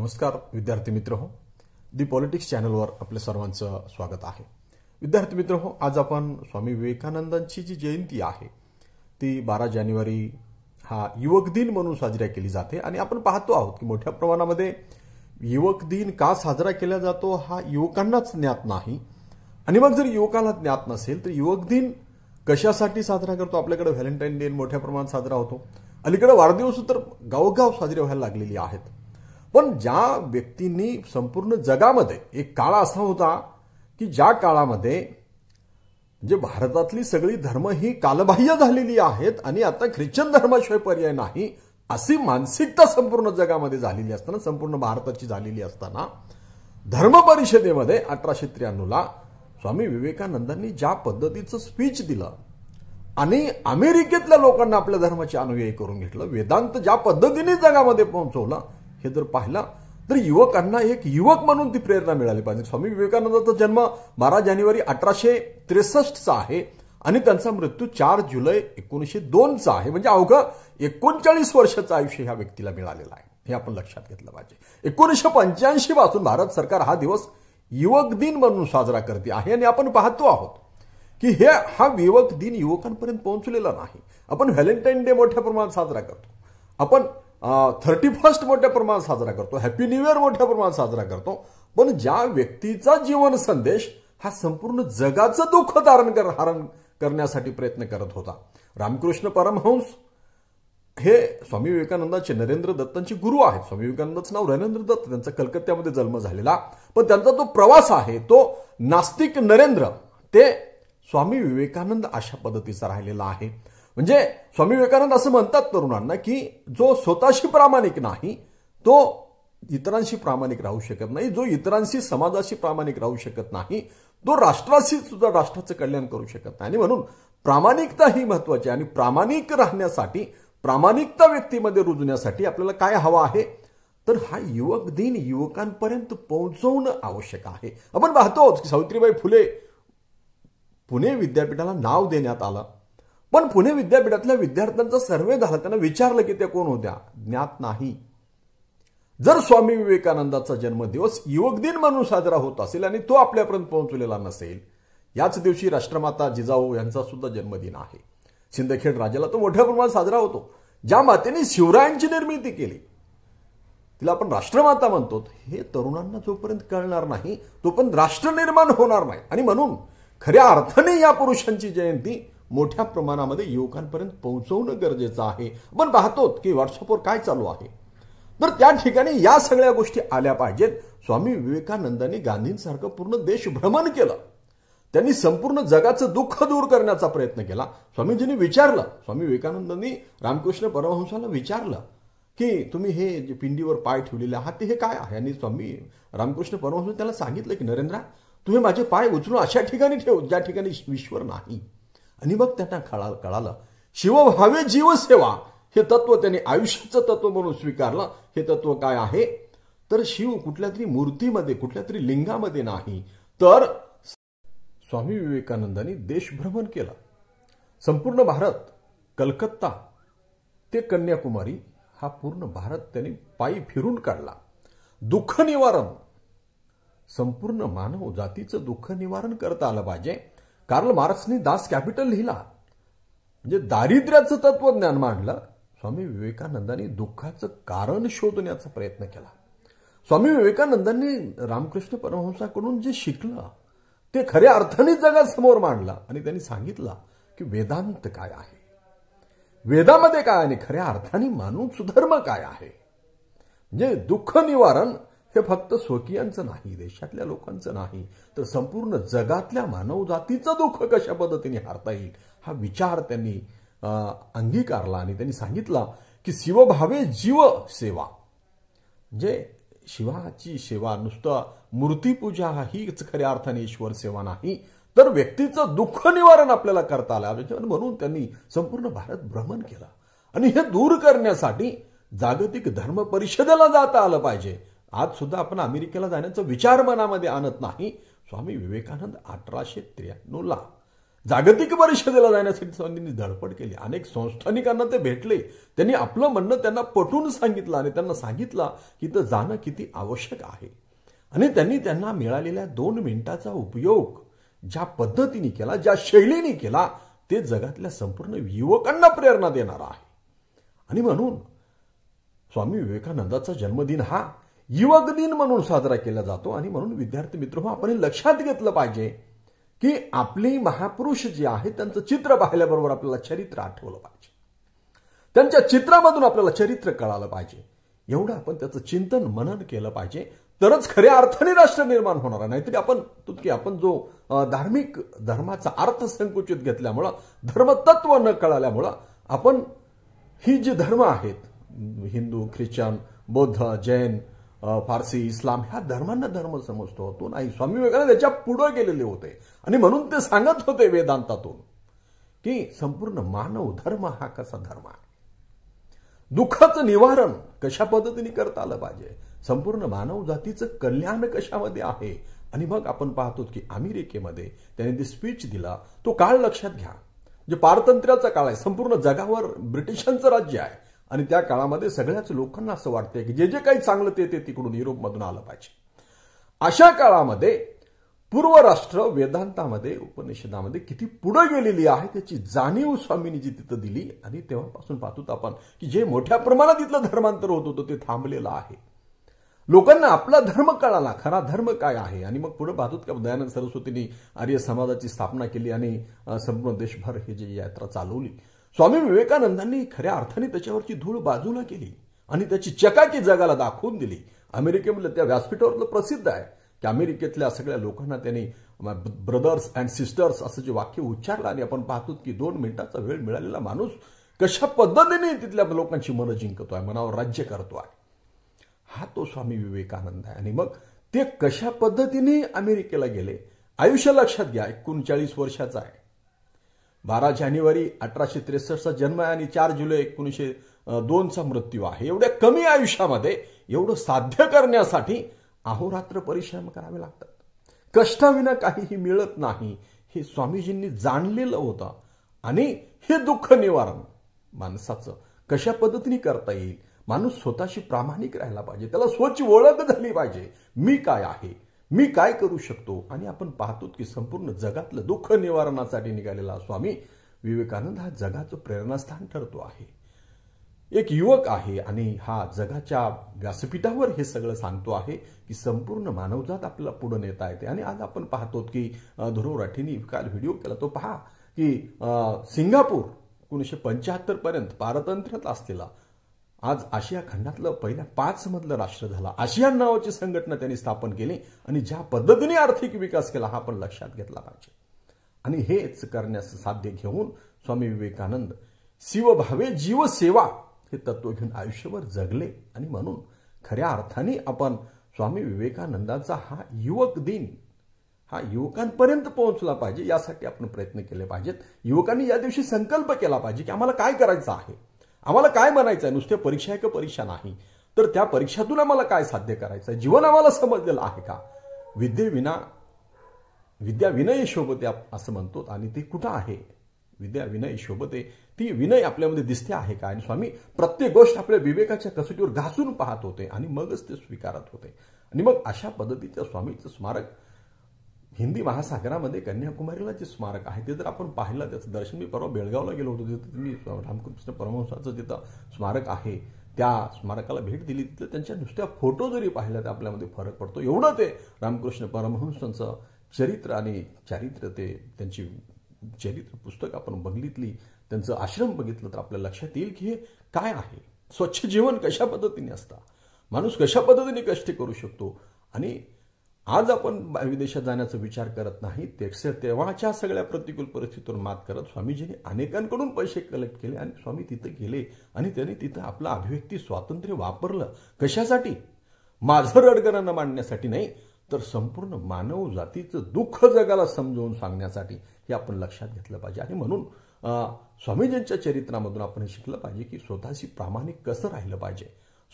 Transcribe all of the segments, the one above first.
नमस्कार विद्यार्थी मित्र हो दी पॉलिटिक्स चॅनलवर आपल्या सर्वांचं स्वागत आहे विद्यार्थी मित्र हो आज आपण स्वामी विवेकानंदांची जी जयंती आहे ती बारा जानेवारी हा युवक दिन म्हणून साजऱ्या केली जाते आणि आपण पाहतो आहोत की मोठ्या प्रमाणामध्ये युवक दिन का साजरा केला जातो हा युवकांनाच ज्ञात नाही आणि मग जर युवकाला ज्ञात नसेल तर युवक दिन कशासाठी साजरा करतो आपल्याकडे व्हॅलेंटाईन डे मोठ्या प्रमाणात साजरा होतो अलीकडे वाढदिवस तर गावोगाव साजरे व्हायला लागलेली आहेत पण ज्या व्यक्तींनी संपूर्ण जगामध्ये एक काळ असा होता की ज्या काळामध्ये जे म्हणजे भारतातली सगळी धर्म ही कालबाह्य झालेली आहेत आणि आता ख्रिश्चन धर्माशिवाय पर्याय नाही अशी मानसिकता संपूर्ण जगामध्ये झालेली असताना संपूर्ण भारताची झालेली असताना धर्म परिषदेमध्ये अठराशे त्र्याण्णवला स्वामी विवेकानंदांनी ज्या पद्धतीचं स्पीच दिलं आणि अमेरिकेतल्या लोकांना आपल्या धर्माची अनुयायी करून घेतलं वेदांत ज्या पद्धतीने जगामध्ये पोहोचवलं हे जर पाहिलं तर युवकांना एक युवक म्हणून ती प्रेरणा मिळाली पाहिजे स्वामी विवेकानंदाचा जन्म बारा जानेवारी अठराशे त्रेसष्टचा आहे आणि त्यांचा मृत्यू चार जुलै एकोणीसशे दोनचा आहे म्हणजे अवघं एकोणचाळीस वर्षाचं आयुष्य ह्या व्यक्तीला मिळालेलं आहे हे आपण लक्षात घेतलं पाहिजे एकोणीसशे पंच्याऐंशी पासून भारत सरकार हा दिवस युवक दिन म्हणून साजरा करते आहे आणि आपण पाहतो आहोत की हे हा युवक दिन युवकांपर्यंत पोहोचलेला नाही आपण व्हॅलेंटाईन डे मोठ्या प्रमाणात साजरा करतो आपण थर्टी फर्स्ट मोठ्या प्रमाणात साजरा करतो हॅपी न्यू इयर मोठ्या प्रमाणात साजरा करतो पण ज्या व्यक्तीचा जीवन संदेश हा संपूर्ण जगाचं दुःख धारण कर हरण करण्यासाठी प्रयत्न करत होता रामकृष्ण परमहंस हे स्वामी विवेकानंदाचे नरेंद्र दत्तांचे गुरु आहेत स्वामी विवेकानंदाचं नाव नरेंद्र दत्त त्यांचा कलकत्त्यामध्ये जन्म झालेला पण त्यांचा जो प्रवास आहे तो नास्तिक नरेंद्र ते स्वामी विवेकानंद अशा पद्धतीचा राहिलेला आहे म्हणजे स्वामी विवेकानंद असं म्हणतात तरुणांना की जो स्वतःशी प्रामाणिक नाही तो इतरांशी प्रामाणिक राहू शकत नाही जो इतरांशी समाजाशी प्रामाणिक राहू शकत नाही तो राष्ट्राशी सुद्धा राष्ट्राचं कल्याण करू शकत नाही आणि म्हणून प्रामाणिकता ही महत्वाची आहे आणि प्रामाणिक राहण्यासाठी प्रामाणिकता व्यक्तीमध्ये रुजण्यासाठी आपल्याला काय हवं आहे तर हा युवक दिन युवकांपर्यंत पोहोचवणं आवश्यक आहे आपण पाहतो सावित्रीबाई फुले पुणे विद्यापीठाला नाव देण्यात आलं पण पुणे विद्यापीठातल्या विद्यार्थ्यांचा सर्वे झाला त्यांना विचारलं की त्या कोण होत्या ज्ञात नाही जर स्वामी विवेकानंदाचा जन्मदिवस युवक दिन म्हणून साजरा होत असेल आणि तो आपल्यापर्यंत पोहोचलेला नसेल याच दिवशी राष्ट्रमाता जिजाऊ यांचा सुद्धा जन्मदिन आहे सिंदखेड राजाला तो मोठ्या प्रमाणात साजरा होतो ज्या मातेने शिवरायांची निर्मिती केली तिला आपण राष्ट्रमाता म्हणतो हे तरुणांना जोपर्यंत कळणार नाही तोपर्यंत राष्ट्र निर्माण होणार नाही आणि म्हणून खऱ्या अर्थाने या पुरुषांची जयंती मोठ्या प्रमाणामध्ये युवकांपर्यंत पोहोचवणं गरजेचं आहे आपण पाहतो की व्हॉट्सअपवर काय चालू आहे तर त्या ठिकाणी या सगळ्या गोष्टी आल्या पाहिजेत स्वामी विवेकानंदांनी गांधींसारखं पूर्ण देश भ्रमण केलं त्यांनी संपूर्ण जगाचं दुःख दूर करण्याचा प्रयत्न केला स्वामीजींनी विचारलं स्वामी विवेकानंदांनी रामकृष्ण परमहंसाला विचारलं की तुम्ही हे जे पिंडीवर पाय ठेवलेले आहात ते हे काय आहे आणि स्वामी रामकृष्ण परमहंस त्याला सांगितलं की नरेंद्र तुम्ही माझे पाय उचलून अशा ठिकाणी ठेव ज्या ठिकाणी ईश्वर नाही आणि मग त्यांना कळा कळालं शिवभावे जीवसेवा हे तत्व त्यांनी आयुष्याचं तत्व म्हणून स्वीकारलं हे तत्व काय आहे तर शिव कुठल्या तरी मूर्तीमध्ये कुठल्या तरी लिंगामध्ये नाही तर स्वामी विवेकानंदांनी देशभ्रमण केलं संपूर्ण भारत कलकत्ता ते कन्याकुमारी हा पूर्ण भारत त्यांनी पायी फिरून काढला दुःख निवारण संपूर्ण मानव जातीचं दुःख निवारण करता आलं पाहिजे कार्ल मार्क्सनी दास कॅपिटल लिहिला म्हणजे दारिद्र्याचं तत्वज्ञान मांडलं स्वामी विवेकानंदांनी दुःखाचं कारण शोधण्याचा प्रयत्न केला स्वामी विवेकानंदांनी रामकृष्ण परमहंसाकडून जे शिकलं ते खऱ्या अर्थाने जगासमोर मांडलं आणि त्यांनी सांगितलं की वेदांत काय आहे वेदामध्ये काय आणि खऱ्या अर्थाने मानून सुधर्म काय आहे म्हणजे दुःख निवारण हे फक्त स्वकीयांचं नाही देशातल्या लोकांचं नाही तर संपूर्ण जगातल्या मानवजातीचं दुःख कशा पद्धतीने हारता येईल हा विचार त्यांनी अंगीकारला आणि त्यांनी सांगितला की शिवभावे जीव सेवा म्हणजे शिवाची सेवा नुसतं मूर्तीपूजा हीच खऱ्या अर्थाने ईश्वर सेवा नाही तर व्यक्तीचं दुःख निवारण आपल्याला करता आलं म्हणून त्यांनी संपूर्ण भारत भ्रमण केला आणि हे दूर करण्यासाठी जागतिक धर्म परिषदेला जाता आलं पाहिजे आज सुद्धा आपण अमेरिकेला जाण्याचा विचार मनामध्ये आणत नाही स्वामी विवेकानंद अठराशे त्र्याण्णवला जागतिक परिषदेला जाण्यासाठी स्वामींनी धडपड केली अनेक संस्थानिकांना ते भेटले त्यांनी आपलं म्हणणं त्यांना पटवून सांगितलं आणि त्यांना सांगितलं की तर जाणं किती आवश्यक आहे आणि त्यांनी त्यांना मिळालेल्या दोन मिनिटाचा उपयोग ज्या पद्धतीने केला ज्या शैलीने केला ते जगातल्या संपूर्ण युवकांना प्रेरणा देणारा आहे आणि म्हणून स्वामी विवेकानंदाचा जन्मदिन हा युवक दिन म्हणून साजरा केला जातो आणि म्हणून विद्यार्थी मित्र आपण हे लक्षात घेतलं पाहिजे की आपले महापुरुष जे आहेत त्यांचं चित्र पाहिल्याबरोबर आपल्याला चरित्र आठवलं पाहिजे त्यांच्या चित्रामधून आपल्याला चरित्र कळालं पाहिजे एवढं आपण त्याचं चिंतन मनन केलं पाहिजे तरच खऱ्या अर्थाने राष्ट्र निर्माण होणार नाहीतरी आपण तुटकी आपण जो धार्मिक धर्माचा अर्थ संकुचित घेतल्यामुळं धर्मतत्व न कळाल्यामुळं आपण ही जी धर्म आहेत हिंदू ख्रिश्चन बौद्ध जैन फारसी इस्लाम ह्या धर्मांना धर्म समजतो तो नाही स्वामी विवेकानंद त्याच्या पुढे गेलेले होते आणि म्हणून ते सांगत होते वेदांतातून की संपूर्ण मानव धर्म हा कसा धर्म आहे दुःखाचं निवारण कशा पद्धतीने करता आलं पाहिजे संपूर्ण मानव जातीचं कल्याण कशामध्ये आहे आणि मग आपण पाहतो की अमेरिकेमध्ये त्याने ते स्पीच दिला तो काळ लक्षात घ्या म्हणजे पारतंत्र्याचा काळ आहे संपूर्ण जगावर ब्रिटिशांचं राज्य आहे आणि त्या काळामध्ये सगळ्याच लोकांना असं वाटतंय की जे जे काही चांगलं ते ते तिकडून युरोपमधून आलं पाहिजे अशा काळामध्ये पूर्व राष्ट्र वेदांतामध्ये उपनिषदामध्ये किती पुढे गेलेली आहे त्याची जाणीव स्वामींनी जी तिथं दिली आणि तेव्हापासून पाहतो आपण की जे मोठ्या प्रमाणात तिथलं धर्मांतर होत होतं ते थांबलेलं आहे लोकांना आपला धर्म कळाला खरा धर्म काय आहे आणि मग पुढे पाहतो का दयानंद सरस्वतींनी आर्य समाजाची स्थापना केली आणि संपूर्ण देशभर हे जी यात्रा चालवली स्वामी विवेकानंदांनी खऱ्या अर्थाने त्याच्यावरची धूळ बाजूला केली आणि त्याची चकाकी जगाला दाखवून दिली अमेरिकेमधलं त्या व्यासपीठावरलं प्रसिद्ध आहे की अमेरिकेतल्या सगळ्या लोकांना त्यांनी ब्रदर्स अँड सिस्टर्स असं जे वाक्य उच्चारलं आणि आपण पाहतो की दोन मिनिटाचा वेळ मिळालेला माणूस कशा पद्धतीने तिथल्या लोकांची मनं जिंकतो आहे मनावर राज्य करतो आहे हा तो स्वामी विवेकानंद आहे आणि मग ते कशा पद्धतीने अमेरिकेला गेले आयुष्य लक्षात घ्या एकोणचाळीस वर्षाचा आहे बारा जानेवारी अठराशे त्रेसष्टचा जन्म आहे आणि चार जुलै एकोणीसशे दोनचा मृत्यू आहे एवढ्या कमी आयुष्यामध्ये एवढं साध्य करण्यासाठी अहोरात्र परिश्रम करावे लागतात कष्टाविना काहीही मिळत नाही हे स्वामीजींनी जाणलेलं होतं आणि हे दुःख निवारण माणसाचं कशा पद्धतीने करता येईल माणूस स्वतःशी प्रामाणिक राहिला पाहिजे त्याला स्वच्छ ओळख झाली पाहिजे मी काय आहे मी काय करू शकतो आणि आपण पाहतो की संपूर्ण जगातलं दुःख निवारणासाठी निघालेला स्वामी विवेकानंद हा जगाचं प्रेरणास्थान ठरतो आहे एक युवक आहे आणि हा जगाच्या व्यासपीठावर हे सगळं सांगतो आहे की संपूर्ण मानवजात आपल्याला पुढे नेता येते आणि आज आपण पाहतो की ध्रुव काल व्हिडिओ केला तो पहा की सिंगापूर एकोणीसशे पंच्याहत्तरपर्यंत पारतंत्र्यात असलेला आज आशिया खंडातलं पहिल्या पाच मधलं राष्ट्र झाला आशियान नावाची संघटना त्यांनी स्थापन केली आणि ज्या पद्धतीने आर्थिक विकास केला हा पण लक्षात घेतला पाहिजे आणि हेच करण्यास साध्य घेऊन स्वामी विवेकानंद शिवभावे जीवसेवा हे तत्व घेऊन आयुष्यभर जगले आणि म्हणून खऱ्या अर्थाने आपण स्वामी विवेकानंदांचा हा युवक दिन हा युवकांपर्यंत पोहोचला पाहिजे यासाठी आपण प्रयत्न केले पाहिजेत युवकांनी या दिवशी संकल्प केला पाहिजे की आम्हाला काय करायचं आहे आम्हाला काय म्हणायचं आहे नुसते परीक्षा आहे का परीक्षा नाही तर त्या परीक्षातून आम्हाला काय साध्य करायचं आहे जीवन आम्हाला समजलेलं आहे का विद्येविना विद्या विनय शोभते असं म्हणतो आणि ते कुठं आहे विद्या विनय शोभते ती विनय आपल्यामध्ये दिसते आहे का आणि स्वामी प्रत्येक गोष्ट आपल्या विवेकाच्या कसोटीवर घासून पाहत होते आणि मगच ते स्वीकारत होते आणि मग अशा पद्धतीचं स्वामीचं स्मारक हिंदी महासागरामध्ये कन्याकुमारीला जे स्मारक आहे ते जर आपण पाहिलं त्याचं दर्शन मी परवा बेळगावला गेलो होतो तिथं मी रामकृष्ण परमहंसाचं तिथं स्मारक आहे त्या स्मारकाला भेट दिली तिथं त्यांच्या नुसत्या फोटो जरी पाहिला तर आपल्यामध्ये फरक पडतो एवढं ते रामकृष्ण परमहंसांचं चरित्र आणि चारित्र ते त्यांची चरित्र पुस्तक आपण बघितली त्यांचं आश्रम बघितलं तर आपल्या लक्षात येईल की हे काय आहे स्वच्छ जीवन कशा पद्धतीने असतं माणूस कशा पद्धतीने कष्ट करू शकतो आणि आज आपण विदेशात जाण्याचा विचार करत नाही ते तेव्हाच्या सगळ्या प्रतिकूल परिस्थितीवर मात करत स्वामीजींनी अनेकांकडून पैसे कलेक्ट केले आणि स्वामी तिथे गेले आणि त्यांनी तिथं आपला अभिव्यक्ती स्वातंत्र्य वापरलं कशासाठी माझं रडगरानं मांडण्यासाठी नाही तर संपूर्ण मानव जातीचं दुःख जगाला समजवून सांगण्यासाठी हे आपण लक्षात घेतलं पाहिजे आणि म्हणून स्वामीजींच्या चरित्रामधून आपण शिकलं पाहिजे की स्वतःशी प्रामाणिक कसं राहिलं पाहिजे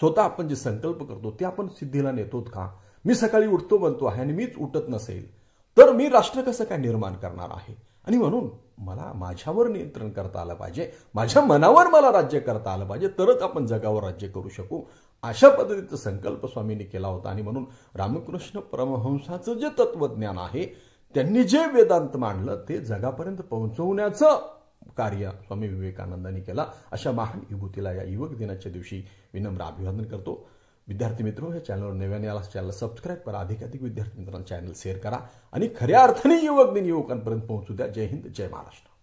स्वतः आपण जे संकल्प करतो ते आपण सिद्धीला नेतोत का मी सकाळी उठतो म्हणतो आहे आणि मीच उठत नसेल तर मी राष्ट्र कसं काय निर्माण करणार आहे आणि म्हणून मला माझ्यावर नियंत्रण करता आलं पाहिजे माझ्या मनावर मला राज्य करता आलं पाहिजे तरच आपण जगावर राज्य करू शकू अशा पद्धतीचा संकल्प स्वामींनी केला होता आणि म्हणून रामकृष्ण परमहंसाचं जे तत्वज्ञान आहे त्यांनी जे वेदांत मांडलं ते जगापर्यंत पोहोचवण्याचं कार्य स्वामी विवेकानंदांनी केला अशा महान विभूतीला या युवक दिनाच्या दिवशी विनम्र अभिवादन करतो विद्यार्थी मित्र हे चॅनलवर नव्याने आला चॅनल सबस्क्राईब करा अधिकाधिक विद्यार्थी मित्रांना चॅनल शेअर करा आणि खऱ्या अर्थाने युवक दिन युवकांपर्यंत पोहोचू द्या जय हिंद जय महाराष्ट्र